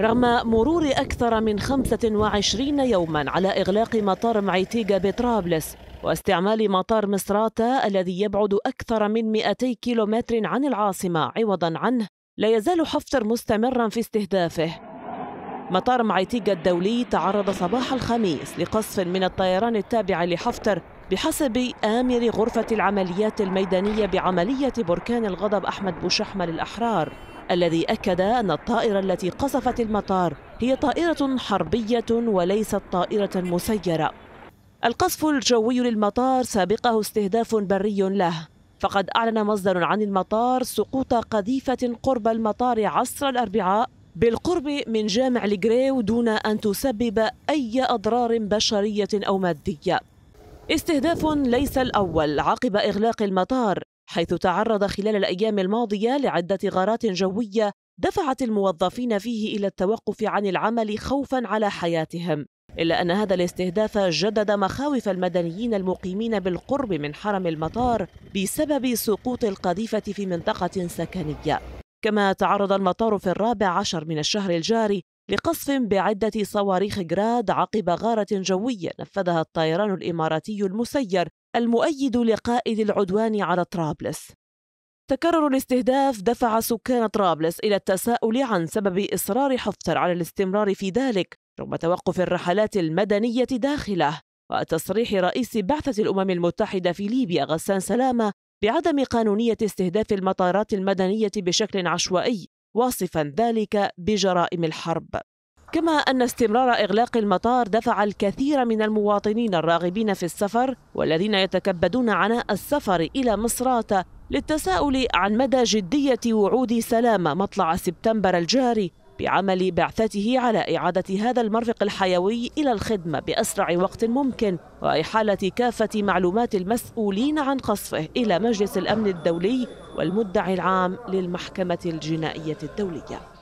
رغم مرور أكثر من 25 يوما على إغلاق مطار معيتيغا بطرابلس واستعمال مطار مصراتة الذي يبعد أكثر من 200 كيلومتر عن العاصمة عوضا عنه لا يزال حفتر مستمرا في استهدافه مطار معيتيغا الدولي تعرض صباح الخميس لقصف من الطيران التابع لحفتر بحسب آمر غرفة العمليات الميدانية بعملية بركان الغضب أحمد بوشحمل الأحرار الذي أكد أن الطائرة التي قصفت المطار هي طائرة حربية وليست طائرة مسيرة القصف الجوي للمطار سابقه استهداف بري له فقد أعلن مصدر عن المطار سقوط قذيفة قرب المطار عصر الأربعاء بالقرب من جامع الجريو دون أن تسبب أي أضرار بشرية أو مادية استهداف ليس الأول عقب إغلاق المطار حيث تعرض خلال الأيام الماضية لعدة غارات جوية دفعت الموظفين فيه إلى التوقف عن العمل خوفا على حياتهم إلا أن هذا الاستهداف جدد مخاوف المدنيين المقيمين بالقرب من حرم المطار بسبب سقوط القذيفة في منطقة سكنية كما تعرض المطار في الرابع عشر من الشهر الجاري لقصف بعدة صواريخ جراد عقب غارة جوية نفذها الطيران الإماراتي المسير المؤيد لقائد العدوان على طرابلس تكرر الاستهداف دفع سكان طرابلس إلى التساؤل عن سبب إصرار حفتر على الاستمرار في ذلك رغم توقف الرحلات المدنية داخله وتصريح رئيس بعثة الأمم المتحدة في ليبيا غسان سلامة بعدم قانونية استهداف المطارات المدنية بشكل عشوائي واصفا ذلك بجرائم الحرب كما أن استمرار إغلاق المطار دفع الكثير من المواطنين الراغبين في السفر والذين يتكبدون عناء السفر إلى مصراتة للتساؤل عن مدى جدية وعود سلامة مطلع سبتمبر الجاري بعمل بعثته على إعادة هذا المرفق الحيوي إلى الخدمة بأسرع وقت ممكن وإحالة كافة معلومات المسؤولين عن قصفه إلى مجلس الأمن الدولي والمدعي العام للمحكمة الجنائية الدولية